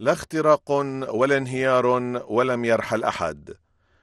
لا اختراق ولا انهيار ولم يرحل أحد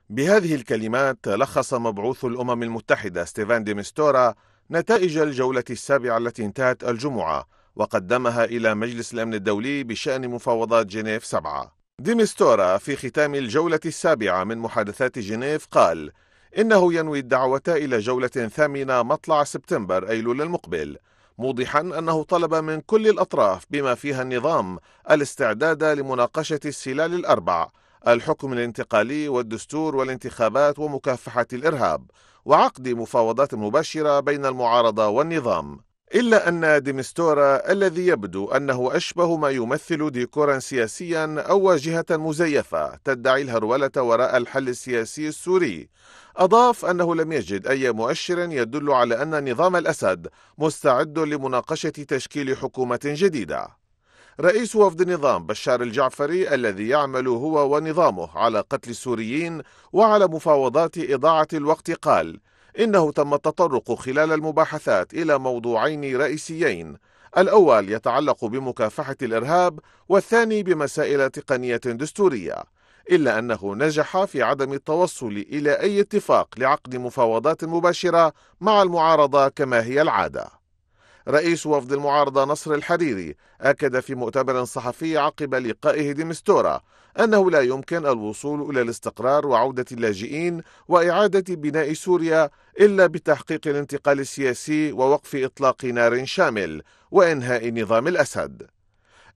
بهذه الكلمات لخص مبعوث الأمم المتحدة ستيفان ديمستورا نتائج الجولة السابعة التي انتهت الجمعة وقدمها إلى مجلس الأمن الدولي بشأن مفاوضات جنيف 7 ديمستورا في ختام الجولة السابعة من محادثات جنيف قال إنه ينوي الدعوة إلى جولة ثامنة مطلع سبتمبر أيلول المقبل موضحا انه طلب من كل الاطراف بما فيها النظام الاستعداد لمناقشه السلال الاربع الحكم الانتقالي والدستور والانتخابات ومكافحه الارهاب وعقد مفاوضات مباشره بين المعارضه والنظام إلا أن ديمستورا الذي يبدو أنه أشبه ما يمثل ديكورا سياسيا أو واجهة مزيفة تدعي الهرولة وراء الحل السياسي السوري أضاف أنه لم يجد أي مؤشر يدل على أن نظام الأسد مستعد لمناقشة تشكيل حكومة جديدة رئيس وفد النظام بشار الجعفري الذي يعمل هو ونظامه على قتل السوريين وعلى مفاوضات إضاعة الوقت قال إنه تم التطرق خلال المباحثات إلى موضوعين رئيسيين الأول يتعلق بمكافحة الإرهاب والثاني بمسائل تقنية دستورية إلا أنه نجح في عدم التوصل إلى أي اتفاق لعقد مفاوضات مباشرة مع المعارضة كما هي العادة رئيس وفد المعارضة نصر الحريري أكد في مؤتمر صحفي عقب لقائه دمستورة أنه لا يمكن الوصول إلى الاستقرار وعودة اللاجئين وإعادة بناء سوريا إلا بتحقيق الانتقال السياسي ووقف إطلاق نار شامل وإنهاء نظام الأسد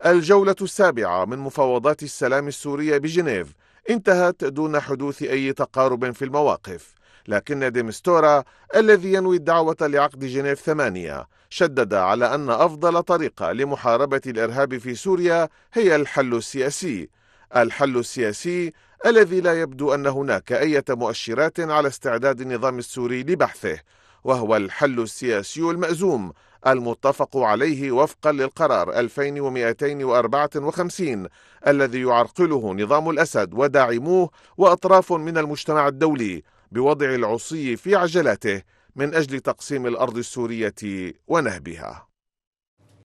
الجولة السابعة من مفاوضات السلام السورية بجنيف انتهت دون حدوث أي تقارب في المواقف لكن ديمستورا الذي ينوي الدعوة لعقد جنيف ثمانية شدد على أن أفضل طريقة لمحاربة الإرهاب في سوريا هي الحل السياسي الحل السياسي الذي لا يبدو أن هناك أي مؤشرات على استعداد النظام السوري لبحثه وهو الحل السياسي المأزوم المتفق عليه وفقا للقرار 2254 الذي يعرقله نظام الأسد وداعموه وأطراف من المجتمع الدولي بوضع العصي في عجلاته من أجل تقسيم الأرض السورية ونهبها